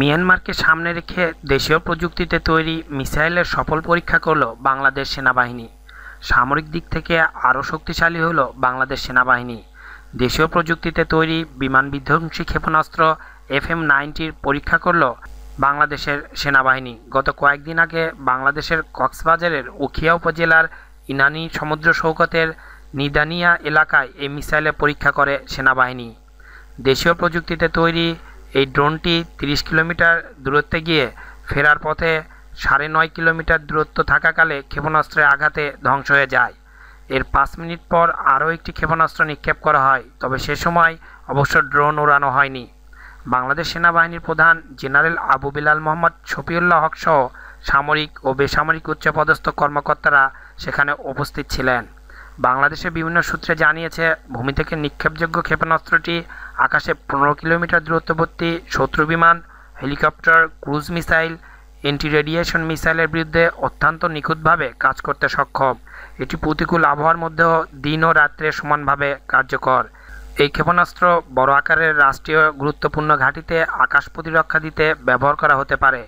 মিয়ানমারকে সামনে রেখে দেশীয় প্রযুক্তিতে তৈরি মিসাইলের সফল পরীক্ষা করল বাংলাদেশ সেনাবাহিনী সামরিক দিক থেকে আরও শক্তিশালী হল বাংলাদেশ সেনাবাহিনী দেশীয় প্রযুক্তিতে তৈরি বিমান বিধ্বংসী ক্ষেপণাস্ত্র এফ এম নাইনটির পরীক্ষা করল বাংলাদেশের সেনাবাহিনী গত কয়েকদিন আগে বাংলাদেশের কক্সবাজারের উখিয়া উপজেলার ইনানি সমুদ্র সৈকতের নিদানিয়া এলাকায় এই মিসাইলে পরীক্ষা করে সেনাবাহিনী দেশীয় প্রযুক্তিতে তৈরি এই ড্রোনটি 30 কিলোমিটার দূরত্বে গিয়ে ফেরার পথে সাড়ে নয় কিলোমিটার দূরত্ব থাকাকালে ক্ষেপণাস্ত্রের আঘাতে ধ্বংস হয়ে যায় এর পাঁচ মিনিট পর আরও একটি ক্ষেপণাস্ত্র নিক্ষেপ করা হয় তবে সে সময় অবশ্য ড্রোন ওড়ানো হয়নি বাংলাদেশ সেনাবাহিনীর প্রধান জেনারেল আবু বিলাল মোহাম্মদ শফিউল্লাহ হক সহ সামরিক ও বেসামরিক উচ্চপদস্থ কর্মকর্তারা সেখানে উপস্থিত ছিলেন বাংলাদেশের বিভিন্ন সূত্রে জানিয়েছে ভূমি থেকে নিক্ষেপযোগ্য ক্ষেপণাস্ত্রটি আকাশে পনেরো কিলোমিটার দূরত্ববর্তী শত্রু বিমান helicopter cruise missile anti radiation মিসাইলের বিরুদ্ধে অত্যন্ত নিখুঁতভাবে কাজ করতে সক্ষম এটি প্রতিকূল আবহাওয়ার মধ্যেও দিন ও রাত্রে সমানভাবে কার্যকর এই ক্ষেপণাস্ত্র বড় আকারের রাষ্ট্রীয় গুরুত্বপূর্ণ ঘাঁটিতে আকাশ প্রতিরক্ষা দিতে ব্যবহার করা হতে পারে